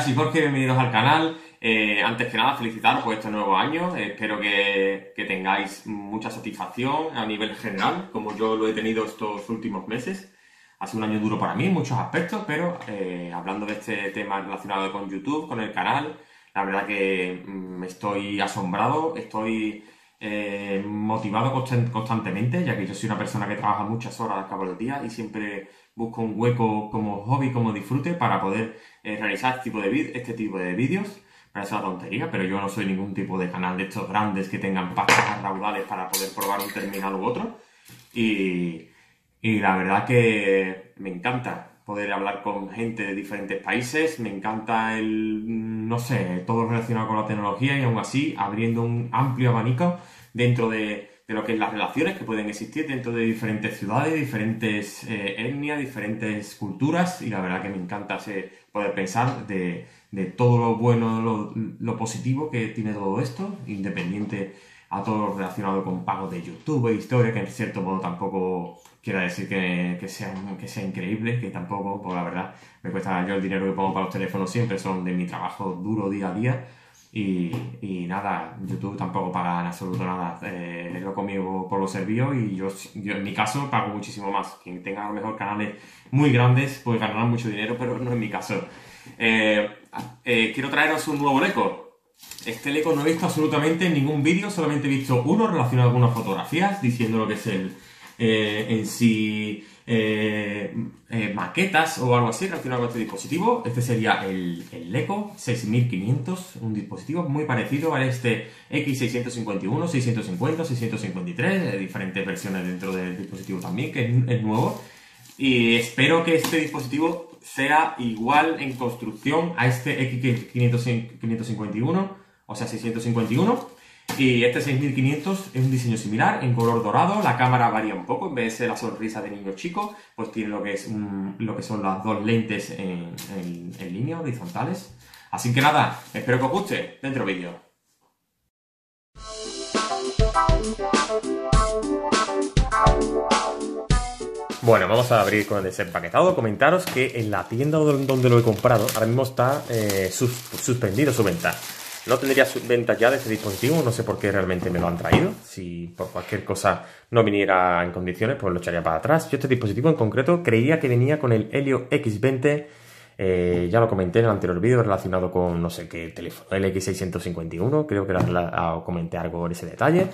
si y Jorge, bienvenidos al canal. Eh, antes que nada, felicitaros por este nuevo año. espero que, que, tengáis mucha satisfacción a nivel general, como yo lo he tenido estos últimos meses. Ha sido un año duro para mí en muchos aspectos, pero eh, hablando de este tema relacionado con YouTube, con el canal, la verdad que me mm, estoy asombrado, estoy eh, motivado constantemente, ya que yo soy una persona que trabaja muchas horas al cabo del día y siempre busco un hueco como hobby, como disfrute para poder eh, realizar este tipo de, este tipo de vídeos. Parece una tontería, pero yo no soy ningún tipo de canal de estos grandes que tengan pastas raudales para poder probar un terminal u otro. Y, y la verdad que me encanta poder hablar con gente de diferentes países, me encanta el, no sé, todo relacionado con la tecnología y aún así abriendo un amplio abanico dentro de, lo que es las relaciones que pueden existir dentro de diferentes ciudades, diferentes eh, etnias, diferentes culturas y la verdad que me encanta poder pensar de, todo lo bueno, lo, lo positivo que tiene todo esto, independiente a todo lo relacionado con pagos de YouTube e historia, que en cierto modo tampoco quiero decir que, que, sea, que sea increíble, que tampoco, porque la verdad, me cuesta yo el dinero que pongo para los teléfonos siempre, son de mi trabajo duro día a día. Y, nada, YouTube tampoco paga en absoluto nada. Eh, lo conmigo por los servicios y yo, yo, en mi caso pago muchísimo más. Quien tenga a lo mejor canales muy grandes puede ganar mucho dinero, pero no en mi caso. Eh, eh, quiero traeros un nuevo leco. Este leco no he visto absolutamente ningún vídeo, solamente he visto uno relacionado con unas fotografías diciendo lo que es el, eh, en sí eh, eh, maquetas o algo así relacionado con este dispositivo. Este sería el, el Leco 6500, un dispositivo muy parecido a este X651, 650, 653, diferentes versiones dentro del dispositivo también, que es, es nuevo. Y espero que este dispositivo sea igual en construcción a este X551, o sea, 651 y este 6500 es un diseño similar, en color dorado, la cámara varía un poco, en vez de ser la sonrisa de niño chico, pues tiene lo que, es, lo que son las dos lentes en, línea, horizontales. Así que nada, espero que os guste, dentro vídeo. Bueno, vamos a abrir con el desempaquetado. Comentaros que en la tienda donde lo he comprado, ahora mismo está eh, suspendido su venta. No tendría ventas ya de este dispositivo, no sé por qué realmente me lo han traído. Si por cualquier cosa no viniera en condiciones, pues lo echaría para atrás. Yo este dispositivo en concreto creía que venía con el Helio X20. Eh, ya lo comenté en el anterior vídeo relacionado con no sé qué teléfono, el X651, creo que ah, comenté algo en ese detalle.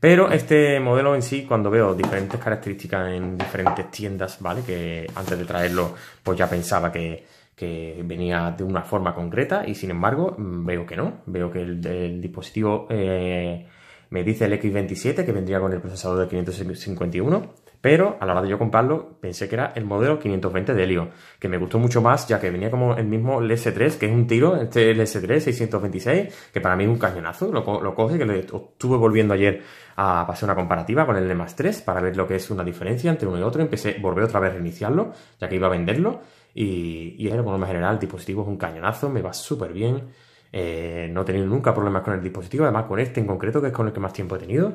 Pero este modelo en sí, cuando veo diferentes características en diferentes tiendas, ¿vale? Que antes de traerlo, pues ya pensaba que, que venía de una forma concreta y sin embargo mm, veo que no, veo que el, dispositivo eh, me dice el X27 que vendría con el procesador de 551, pero a la hora de yo comprarlo pensé que era el modelo 520 de Helio, que me gustó mucho más ya que venía como el mismo LS3, que es un tiro, este LS3 626, que para mí es un cañonazo, lo, lo coge, que lo estuve volviendo ayer a pasar una comparativa con el más 3 para ver lo que es una diferencia entre uno y otro, empecé, volver otra vez a reiniciarlo, ya que iba a venderlo, y, y bueno, por general el dispositivo es un cañonazo, me va súper bien. Eh, no he tenido nunca problemas con el dispositivo, además con este en concreto, que es con el que más tiempo he tenido.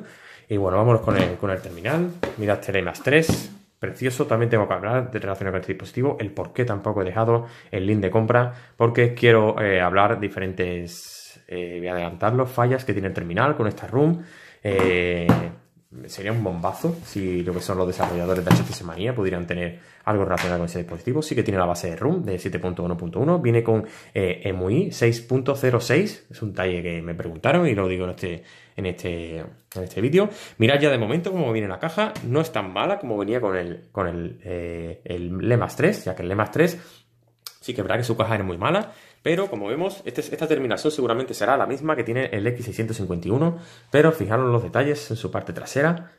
Y bueno, vámonos con el, con el terminal. Mirad, este más 3, precioso. También tengo que hablar de relación con este dispositivo, el por qué tampoco he dejado el link de compra, porque quiero eh, hablar diferentes, eh, voy a adelantar los fallas que tiene el terminal con esta room sería un bombazo si lo que son los desarrolladores de HTC Manía pudieran tener algo relacionado con ese dispositivo. Sí que tiene la base de RUM de 7.1.1, viene con eh, EMUI 6.06, es un talle que me preguntaron y lo digo en este, en este, en este vídeo. Mirad ya de momento cómo viene la caja, no es tan mala como venía con el, con el, eh, el Lemas 3, ya que el Lemas 3 sí que es verdad que su caja era muy mala pero como vemos, este esta terminación seguramente será la misma que tiene el X651, pero fijaros los detalles en su parte trasera,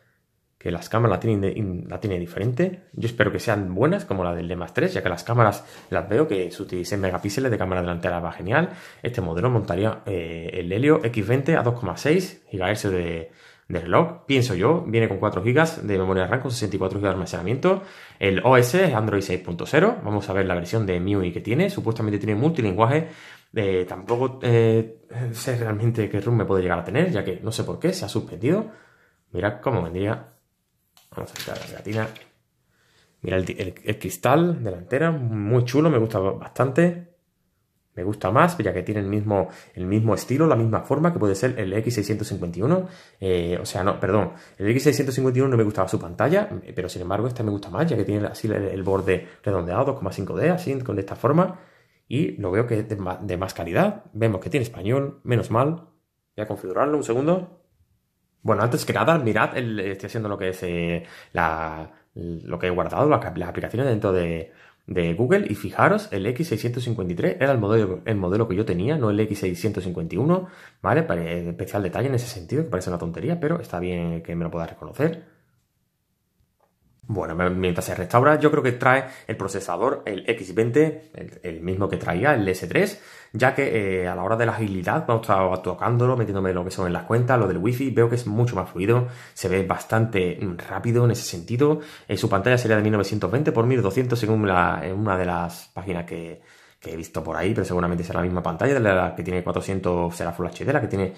que las cámaras la tienen, la tiene diferente. Yo espero que sean buenas como la del d 3, ya que las cámaras las veo que se utilicen megapíxeles de cámara delantera va genial. Este modelo montaría eh, el Helio X20 a 2,6 GHz de, de reloj, pienso yo, viene con 4 GB de memoria RAM con 64 GB de almacenamiento. El OS es Android 6.0, vamos a ver la versión de MIUI que tiene, supuestamente tiene multilinguaje, eh, tampoco eh, sé realmente qué room me puede llegar a tener, ya que no sé por qué, se ha suspendido. mira cómo vendría. Vamos a sacar la gelatina. Mira el cristal delantera, muy chulo, me gusta bastante me gusta más, ya que tiene el mismo, el mismo estilo, la misma forma que puede ser el X651. Eh, o sea, no, perdón, el X651 no me gustaba su pantalla, pero sin embargo este me gusta más, ya que tiene así el, borde redondeado, 2,5D, así, con esta forma. Y lo veo que es de, más calidad. Vemos que tiene español, menos mal. Voy a configurarlo un segundo. Bueno, antes que nada, mirad, estoy haciendo lo que es eh, la, lo que he guardado, las aplicaciones dentro de de Google y fijaros, el X653 era el modelo, el modelo que yo tenía, no el X651, ¿vale? Para especial detalle en ese sentido, que parece una tontería, pero está bien que me lo pueda reconocer. Bueno, mientras se restaura, yo creo que trae el procesador, el X20, el, mismo que traía, el S3, ya que eh, a la hora de la agilidad, cuando estaba tocándolo, metiéndome lo que son en las cuentas, lo del wifi, veo que es mucho más fluido, se ve bastante mm, rápido en ese sentido. Eh, su pantalla sería de 1920 x 1200 según una de las páginas que, he visto por ahí, pero seguramente será la misma pantalla, de la que tiene 400 será Full HD, la que tiene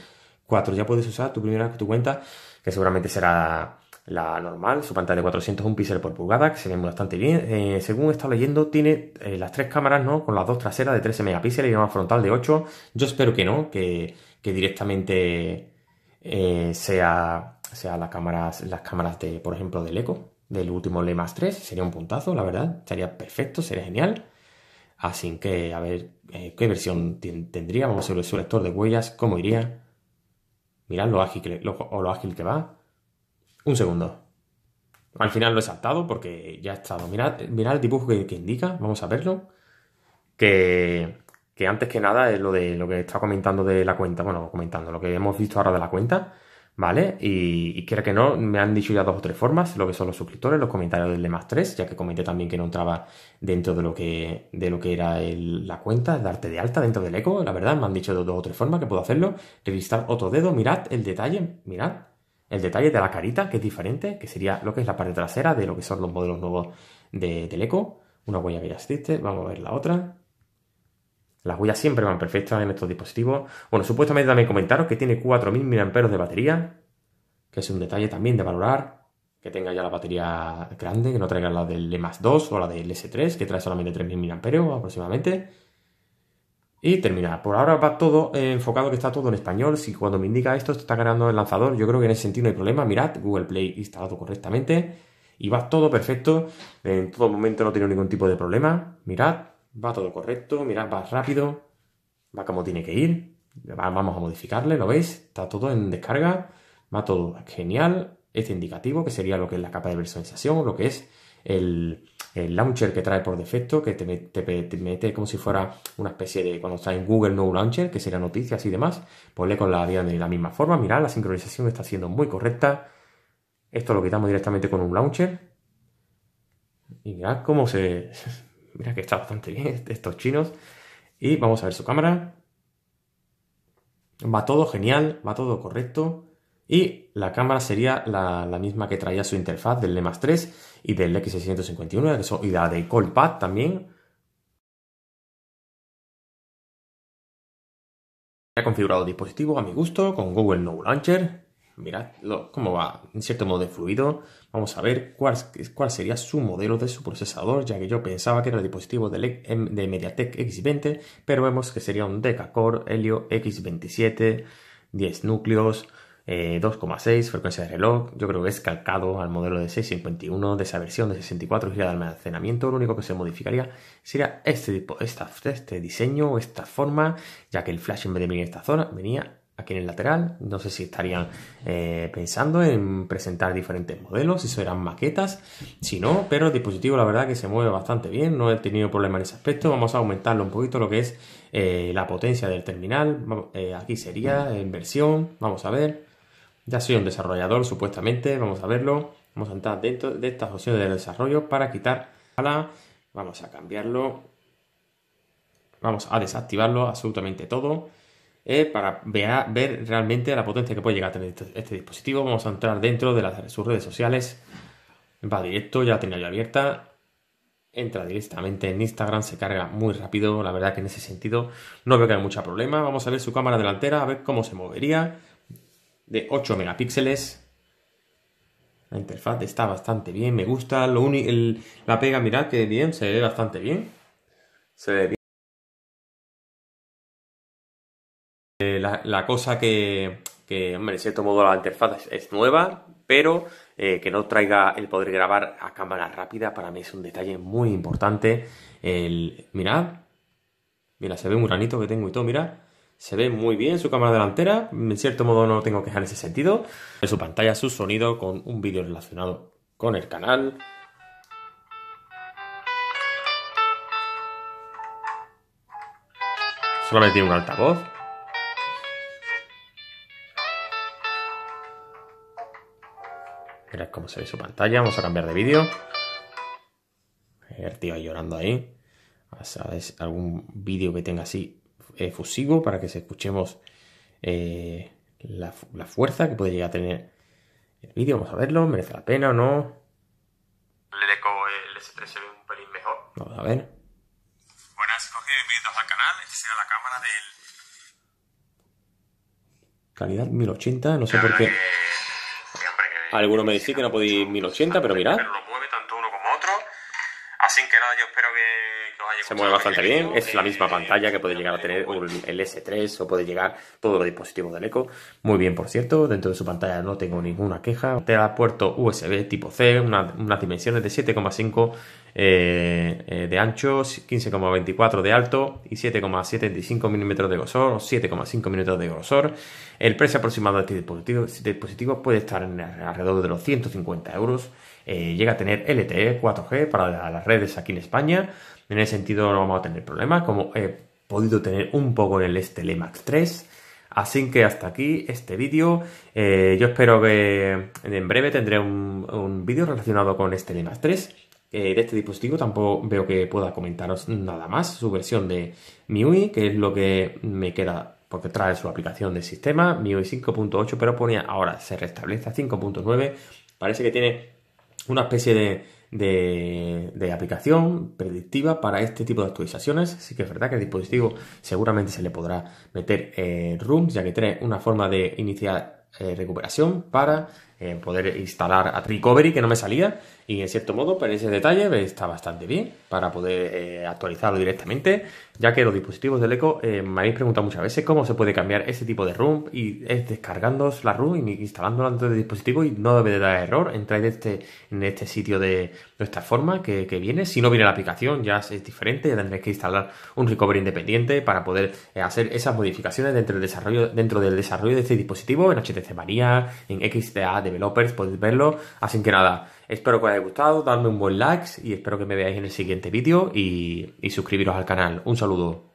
4 ya puedes usar tu primera tu cuenta, que seguramente será la normal, su pantalla de un píxel por pulgada, que se ve bastante bien. Eh, según he estado leyendo, tiene eh, las tres cámaras, ¿no? Con las dos traseras de 13 megapíxeles y una frontal de 8. Yo espero que no, que, directamente eh, sea, sea las cámaras, las cámaras de, por ejemplo, del Eco, del último Le más 3. Sería un puntazo, la verdad. estaría perfecto, sería genial. Así que, a ver, ¿qué versión tendría? Vamos a ver su lector de huellas, cómo iría. Mirad lo ágil o lo ágil que va. Un segundo. Al final lo he saltado porque ya he estado. Mirad, el dibujo que, indica, vamos a verlo. Que, antes que nada es lo de lo que está comentando de la cuenta. Bueno, comentando lo que hemos visto ahora de la cuenta. ¿Vale? Y, y quiera que no, me han dicho ya dos o tres formas, lo que son los suscriptores, los comentarios del de más tres, ya que comenté también que no entraba dentro de lo que, de lo que era la cuenta, darte de alta dentro del eco, la verdad, me han dicho dos, dos o tres formas que puedo hacerlo, revisar otro dedo, mirad el detalle, mirad, el detalle de la carita, que es diferente, que sería lo que es la parte trasera de lo que son los modelos nuevos de Teleco. Una huella que ya existe, vamos a ver la otra. Las huellas siempre van perfectas en estos dispositivos. Bueno, supuestamente también comentaros que tiene 4.000 mAh de batería, que es un detalle también de valorar. Que tenga ya la batería grande, que no traiga la del E 2 o la del S3, que trae solamente 3.000 mAh aproximadamente. Y terminar. Por ahora va todo enfocado, que está todo en español. Si cuando me indica esto, está ganando el lanzador, yo creo que en ese sentido no hay problema. Mirad, Google Play instalado correctamente. Y va todo perfecto. En todo momento no tiene ningún tipo de problema. Mirad, va todo correcto. Mirad, va rápido. Va como tiene que ir. Vamos a modificarle, ¿lo veis? Está todo en descarga. Va todo genial. Este indicativo, que sería lo que es la capa de personalización, lo que es el, launcher que trae por defecto, que te, mete como si fuera una especie de, cuando está en Google No Launcher, que sería noticias y demás, le con la de la misma forma, mirad, la sincronización está siendo muy correcta, esto lo quitamos directamente con un launcher, y mirad cómo se... Mira que está bastante bien este, estos chinos. Y vamos a ver su cámara. Va todo genial, va todo correcto. Y la cámara sería la, misma que traía su interfaz del Lemas 3 y del X651 y la de Callpad también. He configurado el dispositivo a mi gusto con Google No Launcher. Mirad cómo va, en cierto modo de fluido. Vamos a ver cuál, sería su modelo de su procesador, ya que yo pensaba que era el dispositivo em, de MediaTek X20, pero vemos que sería un Decacore Helio X27, 10 núcleos, 2,6 eh, frecuencia de reloj. Yo creo que es calcado al modelo de 651 de esa versión de 64 GB de almacenamiento. Lo único que se modificaría sería este tipo, esta, este diseño, esta forma, ya que el flash en vez de venir en esta zona venía aquí en el lateral. No sé si estarían eh, pensando en presentar diferentes modelos, si serán maquetas, si no, pero el dispositivo la verdad que se mueve bastante bien, no he tenido problema en ese aspecto. Vamos a aumentarlo un poquito lo que es eh, la potencia del terminal. aquí sería en versión, vamos a ver. Ya soy un desarrollador, supuestamente, vamos a verlo. Vamos a entrar dentro de estas opciones de desarrollo para quitar Vamos a cambiarlo. Vamos a desactivarlo absolutamente todo. Eh, para ver, realmente la potencia que puede llegar a tener este, este, dispositivo. Vamos a entrar dentro de las, sus redes sociales. Va directo, ya la tenía yo abierta entra directamente en Instagram, se carga muy rápido, la verdad que en ese sentido no veo que haya mucho problema. Vamos a ver su cámara delantera, a ver cómo se movería de 8 megapíxeles. La interfaz está bastante bien, me gusta. Lo la pega, mirad que bien, se ve bastante bien. Se ve bien. Eh, la, cosa que, hombre, en cierto modo la interfaz es, nueva, pero eh, que no traiga el poder grabar a cámara rápida, para mí es un detalle muy importante. El, mirad, mira, se ve un granito que tengo y todo, mirad. Se ve muy bien su cámara delantera, en cierto modo no tengo que en ese sentido. En su pantalla su sonido con un vídeo relacionado con el canal. Solamente tiene un altavoz. Mirad cómo se ve su pantalla. Vamos a cambiar de vídeo. El tío llorando ahí. ¿Sabes? Algún vídeo que tenga así eh, para que se escuchemos eh, la, fuerza que puede llegar a tener el vídeo. Vamos a verlo, merece la pena o no. le dejo el S3 se ve un pelín mejor. Vamos a ver. Buenas, noches bienvenidos al canal. Esta será la cámara del. Calidad 1080, no sé por qué. Algunos me decís que no podéis 1080, pero mirad. tanto uno como otro. Así que nada, yo espero que se mueve bastante bien. Es la misma pantalla que puede llegar a tener el S3 o puede llegar todos los dispositivos del Eco. Muy bien, por cierto. Dentro de su pantalla no tengo ninguna queja. te da puerto USB tipo C, unas dimensiones de 7,5 eh, eh, de ancho, 15,24 de alto y 7,75 milímetros de grosor 7,5 milímetros de grosor. El precio aproximado de este dispositivo, este dispositivo puede estar en alrededor de los 150 euros. Eh, llega a tener LTE 4G para las redes aquí en España. En ese sentido no vamos a tener problemas, como he podido tener un poco en el este Lemax 3. Así que hasta aquí este vídeo. Eh, yo espero que en breve tendré un, vídeo relacionado con este Lemax 3. Eh, de este dispositivo tampoco veo que pueda comentaros nada más. Su versión de MIUI, que es lo que me queda porque trae su aplicación de sistema, MIUI 5.8, pero ponía ahora se restablece a 5.9. Parece que tiene una especie de de, aplicación predictiva para este tipo de actualizaciones. Sí que es verdad que el dispositivo seguramente se le podrá meter eh, rooms, ya que tiene una forma de iniciar eh, recuperación para poder instalar a Recovery, que no me salía, y en cierto modo, pero pues, ese detalle está bastante bien para poder eh, actualizarlo directamente, ya que los dispositivos del Eco eh, me habéis preguntado muchas veces cómo se puede cambiar ese tipo de ROM, y es descargando la ROM y instalándola dentro del dispositivo, y no debe de dar error, entrar este, en este sitio de, esta forma que, viene, si no viene la aplicación ya es, diferente, ya tendréis que instalar un Recovery independiente para poder eh, hacer esas modificaciones dentro del desarrollo, dentro del desarrollo de este dispositivo, en HTC María, en XDA developers, podéis verlo. Así que nada, espero que os haya gustado, dadme un buen like y espero que me veáis en el siguiente vídeo y, y suscribiros al canal. Un saludo.